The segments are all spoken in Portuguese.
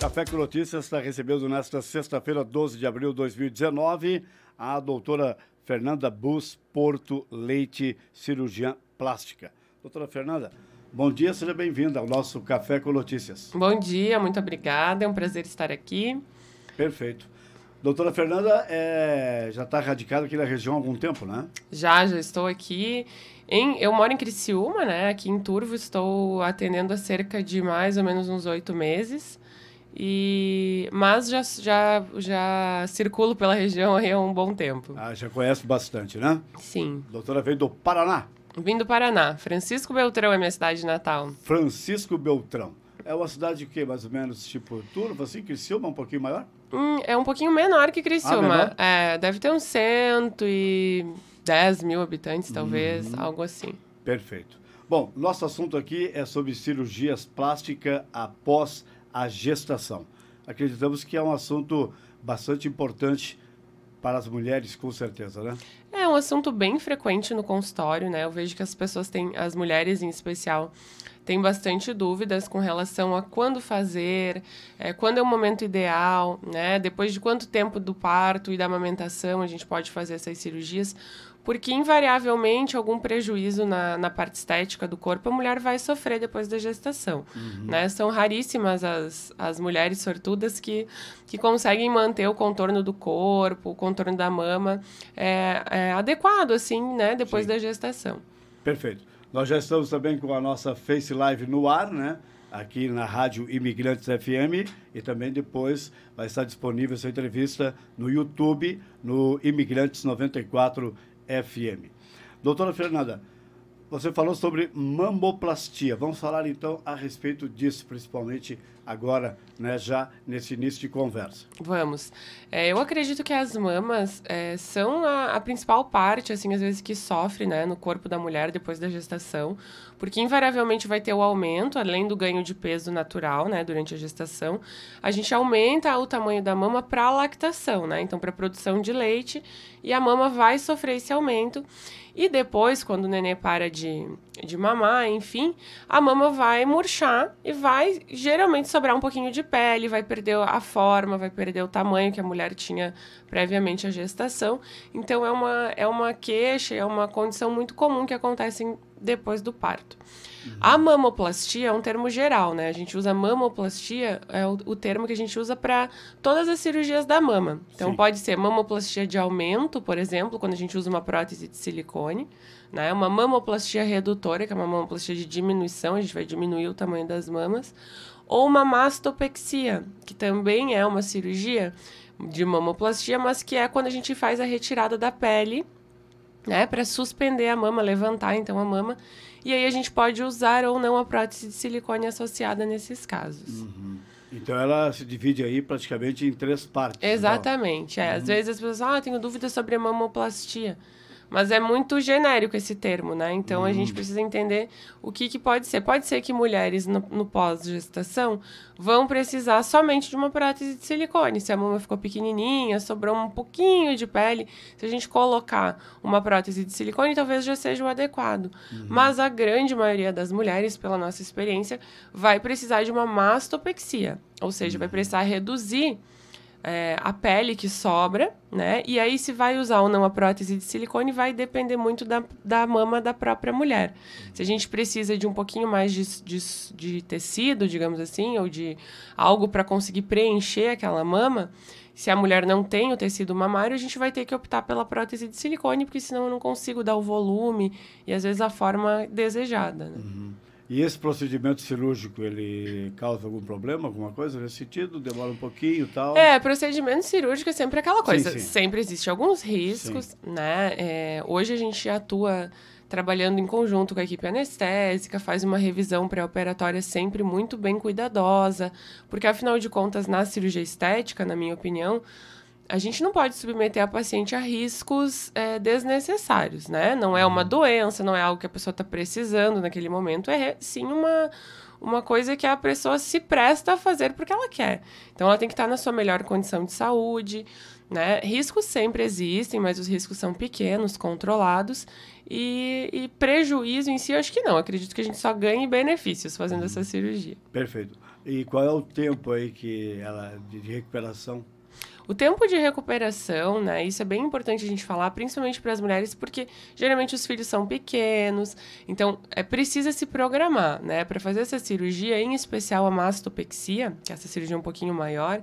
Café com Notícias está recebendo nesta sexta-feira, 12 de abril de 2019, a doutora Fernanda Bus Porto Leite, cirurgiã plástica. Doutora Fernanda, bom dia, seja bem-vinda ao nosso Café com Notícias. Bom dia, muito obrigada, é um prazer estar aqui. Perfeito. Doutora Fernanda é, já está radicada aqui na região há algum tempo, né? Já, já estou aqui. Em, eu moro em Criciúma, né? Aqui em Turvo, estou atendendo há cerca de mais ou menos uns oito meses. E, mas já, já, já circulo pela região há um bom tempo. Ah, já conhece bastante, né? Sim. A doutora veio do Paraná. Vim do Paraná. Francisco Beltrão é minha cidade natal. Francisco Beltrão. É uma cidade que mais ou menos tipo Turva, assim, Criciúma, um pouquinho maior? Hum, é um pouquinho menor que Criciúma. Ah, menor? É, deve ter uns 110 mil habitantes, talvez, uhum. algo assim. Perfeito. Bom, nosso assunto aqui é sobre cirurgias plásticas após a gestação. Acreditamos que é um assunto bastante importante para as mulheres, com certeza, né? É um assunto bem frequente no consultório, né? Eu vejo que as pessoas têm, as mulheres em especial, têm bastante dúvidas com relação a quando fazer, é, quando é o momento ideal, né? Depois de quanto tempo do parto e da amamentação a gente pode fazer essas cirurgias porque invariavelmente algum prejuízo na, na parte estética do corpo a mulher vai sofrer depois da gestação. Uhum. Né? São raríssimas as, as mulheres sortudas que, que conseguem manter o contorno do corpo, o contorno da mama é, é adequado, assim, né? Depois Sim. da gestação. Perfeito. Nós já estamos também com a nossa Face Live no ar, né? aqui na Rádio Imigrantes FM e também depois vai estar disponível essa entrevista no YouTube, no Imigrantes 94 FM. Doutora Fernanda, você falou sobre mamoplastia. Vamos falar então a respeito disso, principalmente agora, né, já nesse início de conversa. Vamos. É, eu acredito que as mamas é, são a, a, principal parte, assim, às vezes que sofre, né, no corpo da mulher depois da gestação, porque invariavelmente vai ter o aumento, além do ganho de peso natural, né, durante a gestação, a gente aumenta o tamanho da mama para a lactação, né, então para produção de leite, e a mama vai sofrer esse aumento. E depois, quando o nenê para de, de mamar, enfim, a mama vai murchar e vai geralmente sobrar um pouquinho de pele, vai perder a forma, vai perder o tamanho que a mulher tinha previamente à gestação. Então é uma, é uma queixa, é uma condição muito comum que acontece em depois do parto. Uhum. A mamoplastia é um termo geral, né? A gente usa mamoplastia, é o, o termo que a gente usa para todas as cirurgias da mama. Então, Sim. pode ser mamoplastia de aumento, por exemplo, quando a gente usa uma prótese de silicone, né? Uma mamoplastia redutora, que é uma mamoplastia de diminuição, a gente vai diminuir o tamanho das mamas. Ou uma mastopexia, que também é uma cirurgia de mamoplastia, mas que é quando a gente faz a retirada da pele né, para suspender a mama, levantar então a mama. E aí a gente pode usar ou não a prótese de silicone associada nesses casos. Uhum. Então ela se divide aí praticamente em três partes. Então. Exatamente. Então. É. Uhum. Às vezes as pessoas falam, ah, tenho dúvidas sobre a mamoplastia. Mas é muito genérico esse termo, né? Então hum. a gente hum. precisa entender o que, que pode ser. Pode ser que mulheres no, no pós-gestação vão precisar somente de uma prótese de silicone. Se a mama ficou pequenininha, sobrou um pouquinho de pele, se a gente colocar uma prótese de silicone, talvez já seja o adequado. Hum. Mas a grande maioria das mulheres, pela nossa experiência, vai precisar de uma mastopexia, ou seja, hum. vai uhum. precisar reduzir é, a pele que sobra, né? E aí, se vai usar ou não a prótese de silicone, vai depender muito da, da mama da própria mulher. Se a gente precisa de um pouquinho mais de, de, de tecido, digamos assim, ou de algo para conseguir preencher aquela mama, se a mulher não tem o tecido mamário, a gente vai ter que optar pela prótese de silicone, porque senão eu não consigo dar o volume e às vezes a forma desejada. Né? Uhum. E esse procedimento cirúrgico, ele causa algum problema, alguma coisa nesse sentido? Demora um pouquinho e tal? É, procedimento cirúrgico é sempre aquela coisa. Sim, sim. Sempre existe alguns riscos, sim. né? É, hoje a gente atua trabalhando em conjunto com a equipe anestésica, faz uma revisão pré-operatória sempre muito bem cuidadosa, porque afinal de contas, na cirurgia estética, na minha opinião, a gente não pode submeter a paciente a riscos é, desnecessários, né? Não é uma uhum. doença, não é algo que a pessoa está precisando naquele momento, é sim uma, uma coisa que a pessoa se presta a fazer porque ela quer. Então ela tem que estar na sua melhor condição de saúde, né? Riscos sempre existem, mas os riscos são pequenos, controlados. E, e prejuízo em si, eu acho que não. Acredito que a gente só ganhe benefícios fazendo uhum. essa cirurgia. Perfeito. E qual é o tempo aí que ela de recuperação? O tempo de recuperação, né? Isso é bem importante a gente falar, principalmente para as mulheres, porque geralmente os filhos são pequenos, então é precisa se programar, né? Para fazer essa cirurgia, em especial a mastopexia, que é essa cirurgia um pouquinho maior,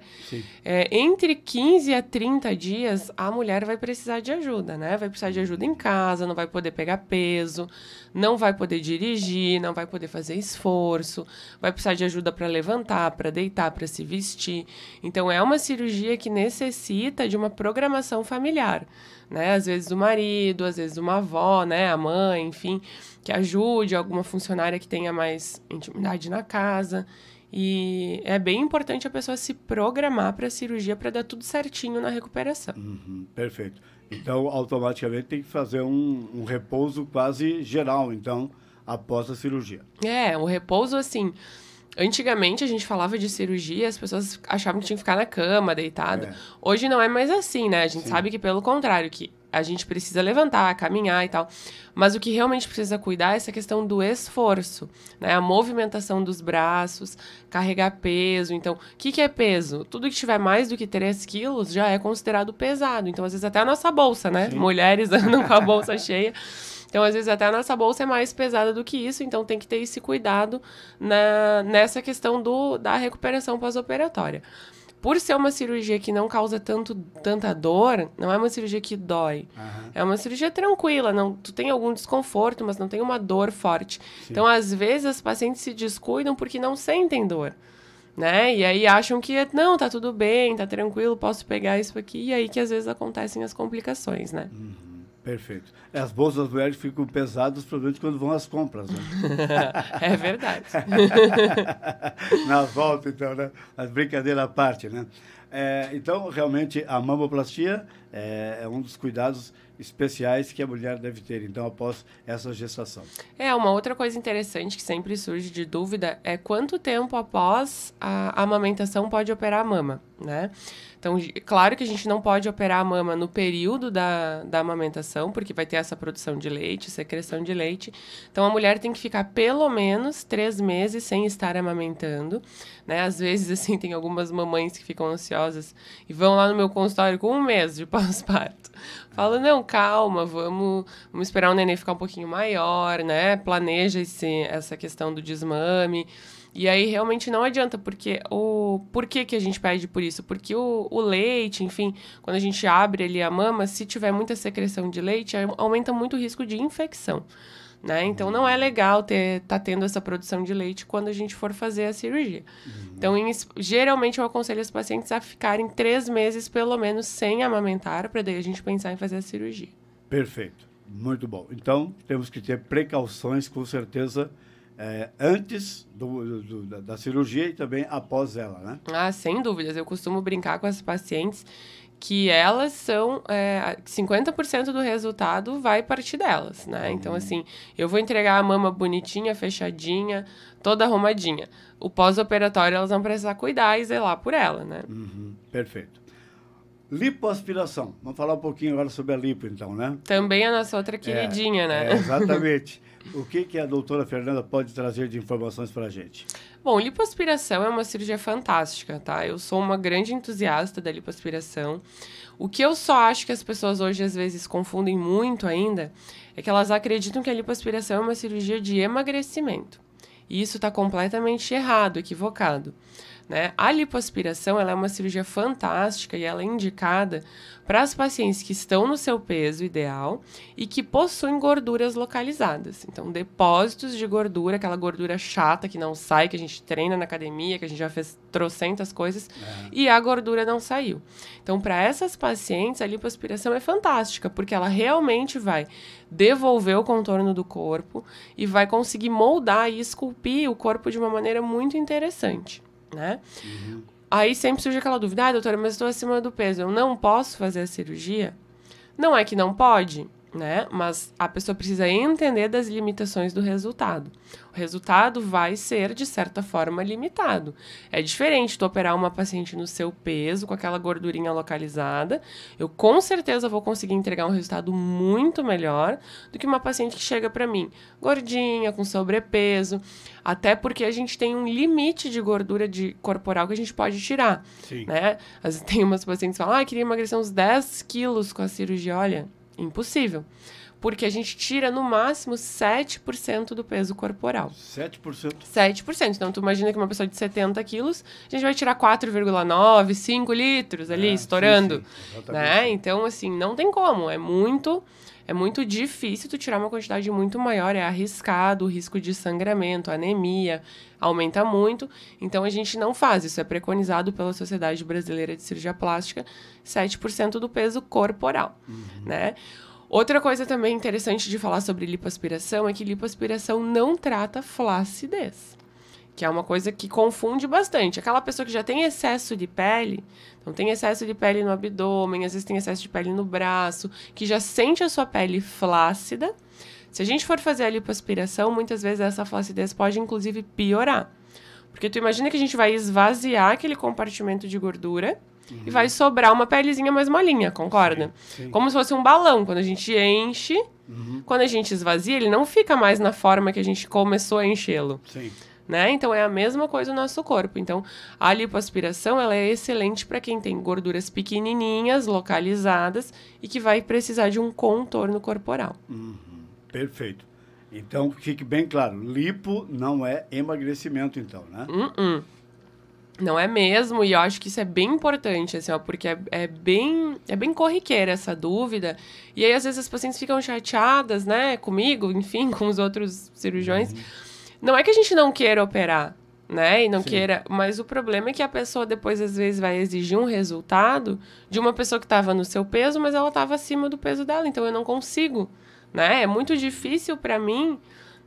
é, entre 15 a 30 dias a mulher vai precisar de ajuda, né? Vai precisar de uhum. ajuda em casa, não vai poder pegar peso, não vai poder dirigir, não vai poder fazer esforço, vai precisar de ajuda para levantar, para deitar, para se vestir. Então é uma cirurgia que nesse necessita de uma programação familiar, né? Às vezes o marido, às vezes uma avó, né? A mãe, enfim, que ajude, alguma funcionária que tenha mais intimidade na casa. E é bem importante a pessoa se programar para a cirurgia para dar tudo certinho na recuperação. Uhum, perfeito. Então, automaticamente tem que fazer um, um repouso quase geral, então, após a cirurgia. É, o repouso, assim, Antigamente a gente falava de cirurgia, as pessoas achavam que tinha que ficar na cama, deitada. É. Hoje não é mais assim, né? A gente Sim. sabe que pelo contrário, que a gente precisa levantar, caminhar e tal. Mas o que realmente precisa cuidar é essa questão do esforço, né? A movimentação dos braços, carregar peso. Então, o que, que é peso? Tudo que tiver mais do que 3 quilos já é considerado pesado. Então, às vezes até a nossa bolsa, né? Sim. Mulheres andam com a bolsa cheia. Então, às vezes, até a nossa bolsa é mais pesada do que isso, então tem que ter esse cuidado na, nessa questão do, da recuperação pós-operatória por ser uma cirurgia que não causa tanto, tanta dor, não é uma cirurgia que dói. Uhum. É uma cirurgia tranquila, não, tu tem algum desconforto, mas não tem uma dor forte. Sim. Então, às vezes, as pacientes se descuidam porque não sentem dor. Né? E aí acham que não, tá tudo bem, tá tranquilo, posso pegar isso aqui, e aí que às vezes acontecem as complicações, né? Uhum. Perfeito. As bolsas das mulheres ficam pesadas, provavelmente, quando vão às compras. Né? é verdade. Na volta, então, né? Mas brincadeira à parte, né? É, então, realmente, a mamoplastia é, é, um dos cuidados especiais que a mulher deve ter, então, após essa gestação. É, uma outra coisa interessante que sempre surge de dúvida é quanto tempo após a amamentação pode operar a mama né? Então, claro que a gente não pode operar a mama no período da, da amamentação, porque vai ter essa produção de leite, secreção de leite. Então, a mulher tem que ficar pelo menos três meses sem estar amamentando, né? Às vezes, assim, tem algumas mamães que ficam ansiosas e vão lá no meu consultório com um mês de pós-parto. Falo, não, calma, vamos, vamos esperar o neném ficar um pouquinho maior, né? Planeja esse, essa questão do desmame. E aí realmente não adianta, porque o. Por que, que a gente pede por isso? Porque o, o leite, enfim, quando a gente abre ali a mama, se tiver muita secreção de leite, aumenta muito o risco de infecção. Né? Então não é legal ter tá tendo essa produção de leite quando a gente for fazer a cirurgia. Uhum. Então em, geralmente eu aconselho os pacientes a ficarem três meses pelo menos sem amamentar para daí a gente pensar em fazer a cirurgia. Perfeito, muito bom. Então temos que ter precauções com certeza é, antes do, do, da cirurgia e também após ela, né? Ah, sem dúvidas. Eu costumo brincar com as pacientes que elas são é, 50% do resultado vai partir delas, né? Uhum. Então assim, eu vou entregar a mama bonitinha, fechadinha, toda arrumadinha. O pós-operatório elas vão precisar cuidar e zelar por ela, né? Uhum, perfeito. Lipoaspiração. Vamos falar um pouquinho agora sobre a lipo, então, né? Também a nossa outra é, queridinha, é, né? É, exatamente. O que, que a doutora Fernanda pode trazer de informações para a gente? Bom, lipoaspiração é uma cirurgia fantástica, tá? Eu sou uma grande entusiasta da lipoaspiração. O que eu só acho que as pessoas hoje às vezes confundem muito ainda é que elas acreditam que a lipoaspiração é uma cirurgia de emagrecimento. E isso está completamente errado, equivocado. Né? A lipoaspiração ela é uma cirurgia fantástica e ela é indicada para as pacientes que estão no seu peso ideal e que possuem gorduras localizadas. Então, depósitos de gordura, aquela gordura chata que não sai, que a gente treina na academia, que a gente já fez trocentas coisas, é. e a gordura não saiu. Então, para essas pacientes, a lipoaspiração é fantástica, porque ela realmente vai devolver o contorno do corpo e vai conseguir moldar e esculpir o corpo de uma maneira muito interessante né? Uhum. Aí sempre surge aquela dúvida, ah, doutora, mas estou acima do peso, eu não posso fazer a cirurgia? Não é que não pode? né? Mas a pessoa precisa entender das limitações do resultado. O resultado vai ser, de certa forma, limitado. É diferente tu operar uma paciente no seu peso, com aquela gordurinha localizada. Eu com certeza vou conseguir entregar um resultado muito melhor do que uma paciente que chega para mim gordinha, com sobrepeso. Até porque a gente tem um limite de gordura de corporal que a gente pode tirar. Sim. Né? tem umas pacientes que falam, ah, queria emagrecer uns 10 quilos com a cirurgia. Olha Impossível. Porque a gente tira no máximo 7% do peso corporal. 7%? 7%. Então, tu imagina que uma pessoa de 70 quilos, a gente vai tirar 4,9, 5 litros ali, é, estourando. Sim, sim. Né? Então, assim, não tem como. É muito. É muito difícil tu tirar uma quantidade muito maior, é arriscado, o risco de sangramento, anemia aumenta muito. Então a gente não faz, isso é preconizado pela Sociedade Brasileira de Cirurgia Plástica, 7% do peso corporal, uhum. né? Outra coisa também interessante de falar sobre lipoaspiração é que lipoaspiração não trata flacidez que é uma coisa que confunde bastante. Aquela pessoa que já tem excesso de pele, então tem excesso de pele no abdômen, às vezes tem excesso de pele no braço, que já sente a sua pele flácida. Se a gente for fazer a lipoaspiração, muitas vezes essa flacidez pode inclusive piorar. Porque tu imagina que a gente vai esvaziar aquele compartimento de gordura uhum. e vai sobrar uma pelezinha mais molinha, concorda? Sim, sim. Como se fosse um balão. Quando a gente enche, uhum. quando a gente esvazia, ele não fica mais na forma que a gente começou a enchê-lo. Sim. Né? Então é a mesma coisa no nosso corpo. Então, a lipoaspiração ela é excelente para quem tem gorduras pequenininhas, localizadas e que vai precisar de um contorno corporal. Uhum. Perfeito. Então, fique bem claro, lipo não é emagrecimento, então, né? Uh -uh. Não é mesmo, e eu acho que isso é bem importante, assim, ó, porque é, é, bem, é bem corriqueira essa dúvida. E aí, às vezes, as pacientes ficam chateadas, né, comigo, enfim, com os outros cirurgiões. Uhum. Não é que a gente não queira operar, né, e não Sim. queira, mas o problema é que a pessoa depois, às vezes, vai exigir um resultado de uma pessoa que estava no seu peso, mas ela estava acima do peso dela, então eu não consigo, né? É muito difícil para mim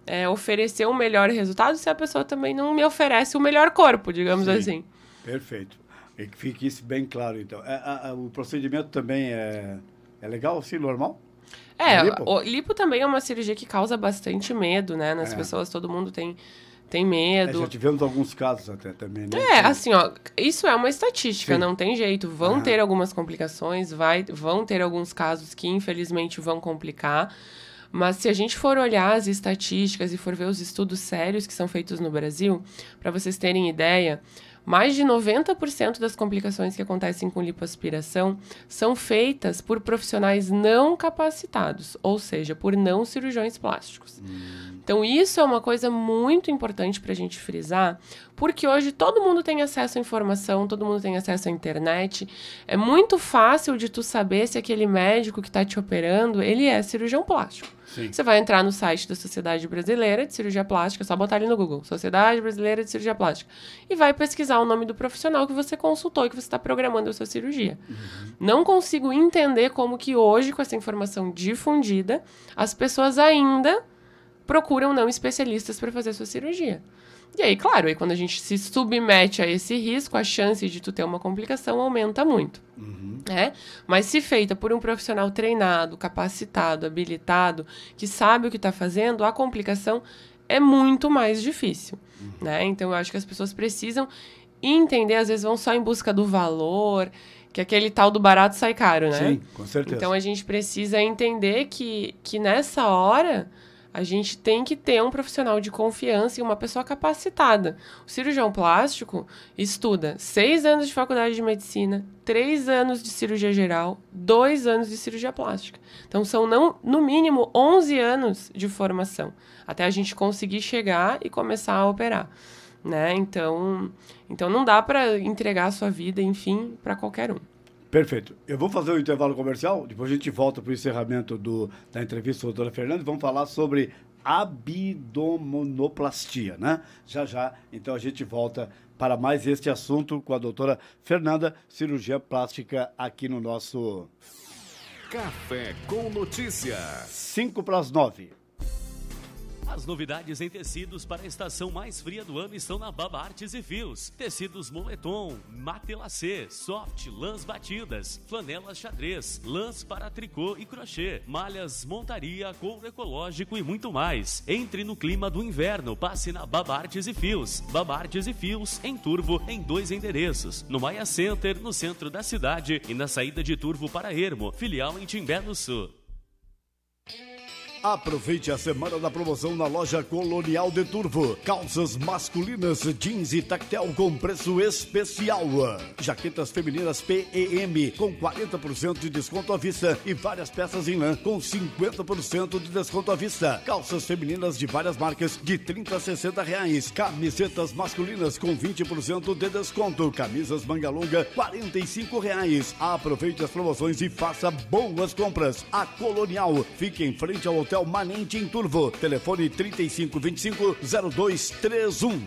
é, oferecer um melhor resultado se a pessoa também não me oferece o melhor corpo, digamos Sim, assim. Perfeito. E que fique isso bem claro, então. É, a, a, o procedimento também é, é legal, assim, normal? É, lipo? lipo? também é uma cirurgia que causa bastante medo, né? Nas é. pessoas, todo mundo tem, tem é, medo. É, já tivemos alguns casos até também, né? É, assim, ó, isso é uma estatística, Sim. não tem jeito. Vão ter algumas complicações, vai, vão ter alguns casos que infelizmente vão complicar. Mas se a gente for olhar as estatísticas e for ver os estudos sérios que são feitos no Brasil, para vocês terem ideia, mais de 90% das complicações que acontecem com lipoaspiração são feitas por profissionais não capacitados, ou seja, por não cirurgiões plásticos. Hum. Então, isso é uma coisa muito importante para a gente frisar, porque hoje todo mundo tem acesso à informação, todo mundo tem acesso à internet. É muito fácil de tu saber se aquele médico que está te operando, ele é cirurgião plástico. Você vai entrar no site da Sociedade Brasileira de Cirurgia Plástica, é só botar ali no Google, Sociedade Brasileira de Cirurgia Plástica, e vai pesquisar o nome do profissional que você consultou e que você está programando a sua cirurgia. Uhum. Não consigo entender como que hoje, com essa informação difundida, as pessoas ainda procuram não especialistas para fazer sua cirurgia. E aí, claro, aí quando a gente se submete a esse risco, a chance de tu ter uma complicação aumenta muito. Uhum. Né? Mas se feita por um profissional treinado, capacitado, habilitado, que sabe o que está fazendo, a complicação é muito mais difícil. Uhum. Né? Então, eu acho que as pessoas precisam entender, às vezes vão só em busca do valor, que aquele tal do barato sai caro, né? Sim, com certeza. Então, a gente precisa entender que, que nessa hora a gente tem que ter um profissional de confiança e uma pessoa capacitada. O cirurgião plástico estuda seis anos de faculdade de medicina, três anos de cirurgia geral, dois anos de cirurgia plástica. Então, são não, no mínimo 11 anos de formação até a gente conseguir chegar e começar a operar. Né? Então, então não dá para entregar a sua vida, enfim, para qualquer um. Perfeito. Eu vou fazer o um intervalo comercial, depois a gente volta para o encerramento do, da entrevista com a doutora Fernanda vamos falar sobre abdominoplastia, né? Já já, então a gente volta para mais este assunto com a doutora Fernanda, cirurgia plástica aqui no nosso Café com Notícias. 5 para as 9. As novidades em tecidos para a estação mais fria do ano estão na Baba Artes e Fios. Tecidos moletom, matelacê, soft, lãs batidas, flanelas xadrez, lãs para tricô e crochê, malhas, montaria, couro ecológico e muito mais. Entre no clima do inverno, passe na Baba Artes e Fios. Baba Artes e Fios em Turvo, em dois endereços, no Maia Center, no centro da cidade e na saída de Turvo para Ermo, filial em Timbé do Sul. Aproveite a semana da promoção na loja Colonial de Turvo. Calças masculinas, jeans e tactel com preço especial. Jaquetas femininas PEM com 40% de desconto à vista e várias peças em lã com 50% de desconto à vista. Calças femininas de várias marcas de 30 a 60 reais. Camisetas masculinas com 20% de desconto. Camisas manga longa 45 reais. Aproveite as promoções e faça boas compras. A Colonial fica em frente ao hotel Manente em Turvo. Telefone 3525-0231.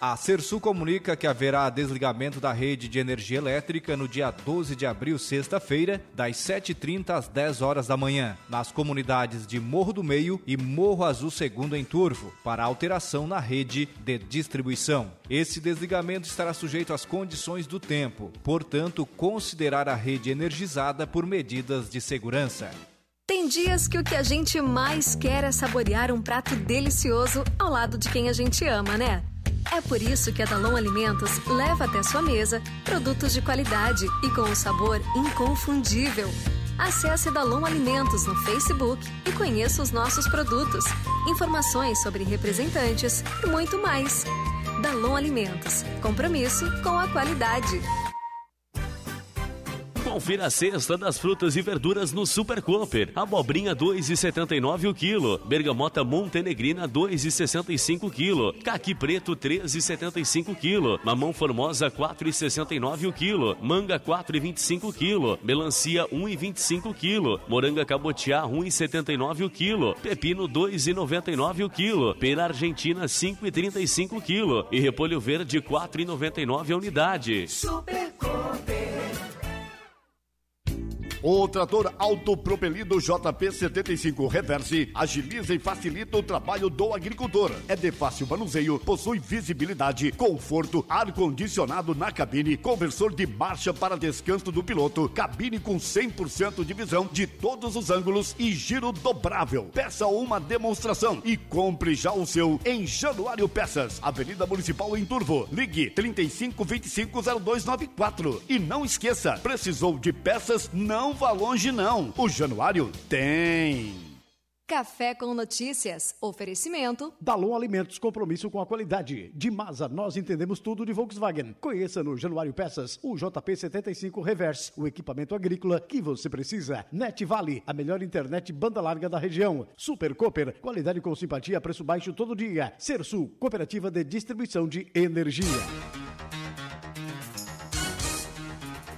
A Cersu comunica que haverá desligamento da rede de energia elétrica no dia 12 de abril, sexta-feira, das 7h30 às 10 horas da manhã, nas comunidades de Morro do Meio e Morro Azul Segundo em Turvo, para alteração na rede de distribuição. Esse desligamento estará sujeito às condições do tempo, portanto, considerar a rede energizada por medidas de segurança. Tem dias que o que a gente mais quer é saborear um prato delicioso ao lado de quem a gente ama, né? É por isso que a Dalon Alimentos leva até sua mesa produtos de qualidade e com um sabor inconfundível. Acesse Dalon Alimentos no Facebook e conheça os nossos produtos, informações sobre representantes e muito mais. Dalon Alimentos compromisso com a qualidade. Confira a cesta das frutas e verduras no Super Cooper. Abobrinha 2,79 o quilo. Bergamota Montenegrina 2,65 o quilo. Caqui preto 3,75 o quilo. Mamão formosa 4,69 o quilo. Manga 4,25 o quilo. Melancia 1,25 o quilo. Moranga cabotiá 1,79 o quilo. Pepino 2,99 o quilo. Pera argentina 5,35 o quilo. E repolho verde 4,99 a unidade. Super O trator autopropelido JP75 Reverse agiliza e facilita o trabalho do agricultor. É de fácil manuseio, possui visibilidade, conforto, ar-condicionado na cabine, conversor de marcha para descanso do piloto, cabine com 100% de visão de todos os ângulos e giro dobrável. Peça uma demonstração e compre já o seu em Januário Peças, Avenida Municipal em Turvo. Ligue 35250294 e não esqueça, precisou de peças, não vá longe não. O Januário tem. Café com Notícias. Oferecimento. Dalon Alimentos. Compromisso com a qualidade. De Masa, nós entendemos tudo de Volkswagen. Conheça no Januário Peças o JP75 Reverse, o equipamento agrícola que você precisa. Net Vale, a melhor internet banda larga da região. Super Cooper, qualidade com simpatia, preço baixo todo dia. Cersul cooperativa de distribuição de energia.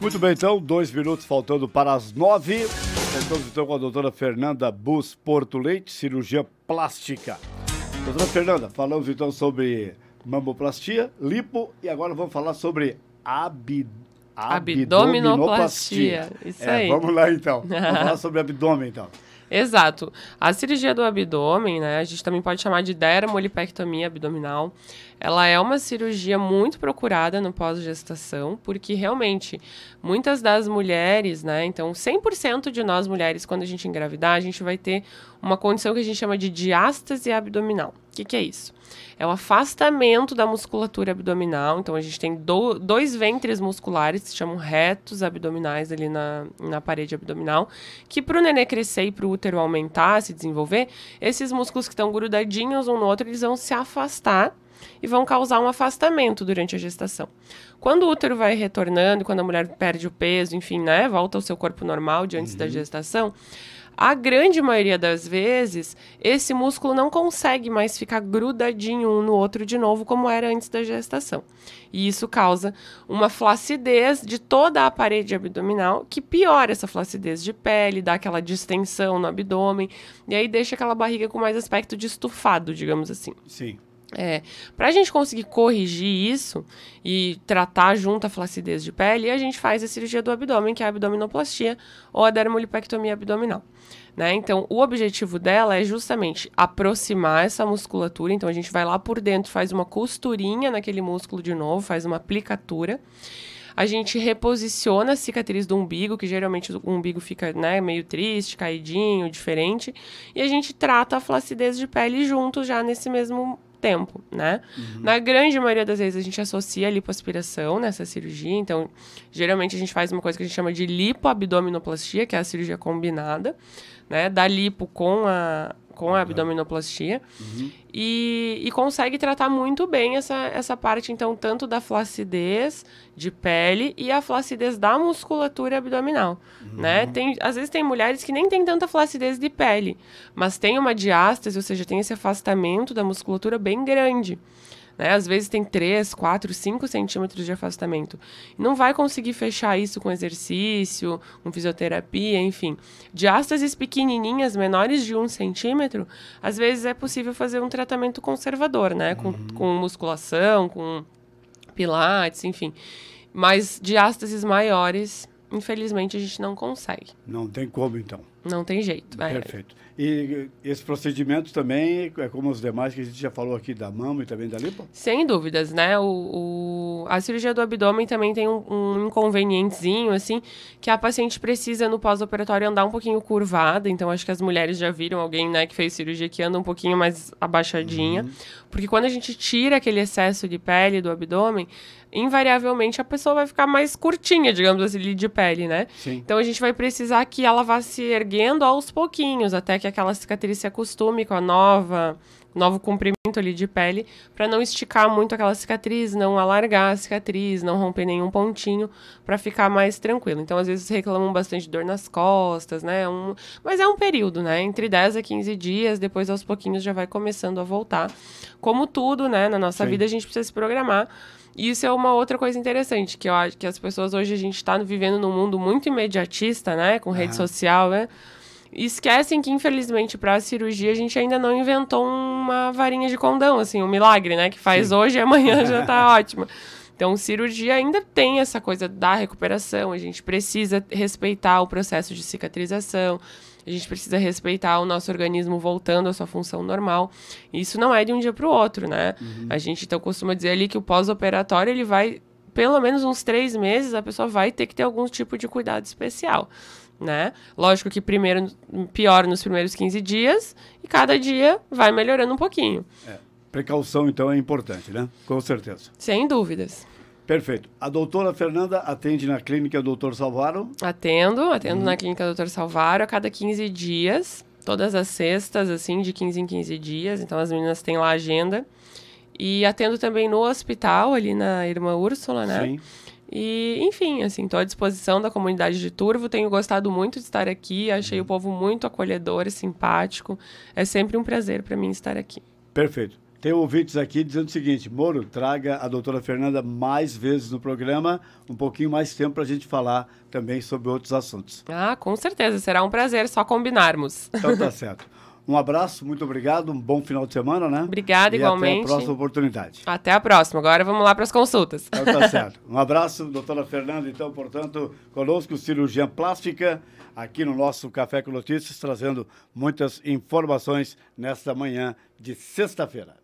Muito bem, então, dois minutos faltando para as nove. Estamos então com a doutora Fernanda Bus Porto Leite, cirurgia plástica. Doutora Fernanda, falamos então sobre mamoplastia, lipo e agora vamos falar sobre abd... abdominoplastia. abdominoplastia. Isso é, aí. Vamos lá então. Vamos falar sobre abdômen então. Exato. A cirurgia do abdômen, né, a gente também pode chamar de dermolipectomia abdominal, ela é uma cirurgia muito procurada no pós-gestação, porque realmente muitas das mulheres, né, então 100% de nós mulheres, quando a gente engravidar, a gente vai ter uma condição que a gente chama de diástase abdominal. O que, que é isso? É o afastamento da musculatura abdominal. Então, a gente tem do, dois ventres musculares, que se chamam retos abdominais ali na, na parede abdominal, que para o nenê crescer e para o útero aumentar, se desenvolver, esses músculos que estão grudadinhos um no outro, eles vão se afastar e vão causar um afastamento durante a gestação. Quando o útero vai retornando, quando a mulher perde o peso, enfim, né, volta ao seu corpo normal diante uhum. da gestação, a grande maioria das vezes, esse músculo não consegue mais ficar grudadinho um no outro de novo, como era antes da gestação. E isso causa uma flacidez de toda a parede abdominal, que piora essa flacidez de pele, dá aquela distensão no abdômen, e aí deixa aquela barriga com mais aspecto de estufado, digamos assim. Sim. É, para a gente conseguir corrigir isso e tratar junto a flacidez de pele, a gente faz a cirurgia do abdômen, que é a abdominoplastia ou a dermolipectomia abdominal. Né? Então, o objetivo dela é justamente aproximar essa musculatura. Então, a gente vai lá por dentro, faz uma costurinha naquele músculo de novo, faz uma aplicatura. A gente reposiciona a cicatriz do umbigo, que geralmente o umbigo fica né, meio triste, caidinho, diferente. E a gente trata a flacidez de pele junto já nesse mesmo tempo, né? Uhum. Na grande maioria das vezes a gente associa a lipoaspiração nessa cirurgia, então geralmente a gente faz uma coisa que a gente chama de lipoabdominoplastia, que é a cirurgia combinada, né, da lipo com a, com a abdominoplastia. Uhum. E, e, consegue tratar muito bem essa, essa parte, então, tanto da flacidez de pele e a flacidez da musculatura abdominal, né? uhum. né? Tem, às vezes tem mulheres que nem tem tanta flacidez de pele, mas tem uma diástase, ou seja, tem esse afastamento da musculatura bem grande. Né? Às vezes tem 3, 4, 5 centímetros de afastamento. Não vai conseguir fechar isso com exercício, com fisioterapia, enfim. Diástases pequenininhas, menores de 1 um centímetro, às vezes é possível fazer um tratamento conservador, né? Com, uhum. com musculação, com pilates, enfim. Mas diástases maiores, infelizmente, a gente não consegue. Não tem como, então. Não tem jeito. Perfeito. É. E esse procedimento também é como os demais que a gente já falou aqui da mama e também da lipo? Sem dúvidas, né? O, o a cirurgia do abdômen também tem um, um, inconvenientezinho, assim, que a paciente precisa no pós-operatório andar um pouquinho curvada. Então, acho que as mulheres já viram alguém, né, que fez cirurgia que anda um pouquinho mais abaixadinha. Uhum. Porque quando a gente tira aquele excesso de pele do abdômen, invariavelmente a pessoa vai ficar mais curtinha, digamos assim, de pele, né? Sim. Então a gente vai precisar que ela vá se erguendo aos pouquinhos, até que aquela cicatriz se acostume com a nova, novo comprimento ali de pele, para não esticar muito aquela cicatriz, não alargar a cicatriz, não romper nenhum pontinho, para ficar mais tranquilo. Então às vezes reclamam bastante de dor nas costas, né? Um... Mas é um período, né? Entre 10 a 15 dias, depois aos pouquinhos já vai começando a voltar. Como tudo, né, na nossa Sim. vida a gente precisa se programar isso é uma outra coisa interessante, que eu acho que as pessoas hoje a gente está vivendo num mundo muito imediatista, né? Com rede uhum. social, né? esquecem que, infelizmente, para a cirurgia, a gente ainda não inventou uma varinha de condão, assim, um milagre, né? Que faz Sim. hoje e amanhã já está ótima. Então, cirurgia ainda tem essa coisa da recuperação, a gente precisa respeitar o processo de cicatrização, a gente precisa respeitar o nosso organismo voltando à sua função normal. E isso não é de um dia para o outro, né? Uhum. A gente então costuma dizer ali que o pós-operatório ele vai pelo menos uns três meses a pessoa vai ter que ter algum tipo de cuidado especial. Né? Lógico que primeiro pior nos primeiros 15 dias e cada dia vai melhorando um pouquinho. É. Precaução, então, é importante, né? Com certeza. Sem dúvidas. Perfeito. A doutora Fernanda atende na clínica Doutor Salvaro? Atendo, atendo na uhum. clínica Doutor Salvaro a cada 15 dias, todas as sextas, assim, de 15 em 15 dias. Então as meninas têm lá a agenda. E atendo também no hospital, ali na Irmã Úrsula, né? Sim. E, enfim, assim, estou à disposição da comunidade de Turvo. Tenho gostado muito de estar aqui. Achei uhum. o povo muito acolhedor, e simpático. É sempre um prazer para mim estar aqui. Perfeito. Tem ouvintes aqui dizendo o seguinte: Moro, traga a doutora Fernanda mais vezes no programa, um pouquinho mais tempo para a gente falar também sobre outros assuntos. Ah, com certeza, será um prazer, só combinarmos. Então tá certo. Um abraço, muito obrigado, um bom final de semana, né? Obrigada, e igualmente. Até a próxima oportunidade. Até a próxima. Agora vamos lá para as consultas. Então tá certo. Um abraço, doutora Fernanda, então, portanto, conosco, cirurgia plástica, aqui no nosso Café com Notícias, trazendo muitas informações nesta manhã de sexta-feira.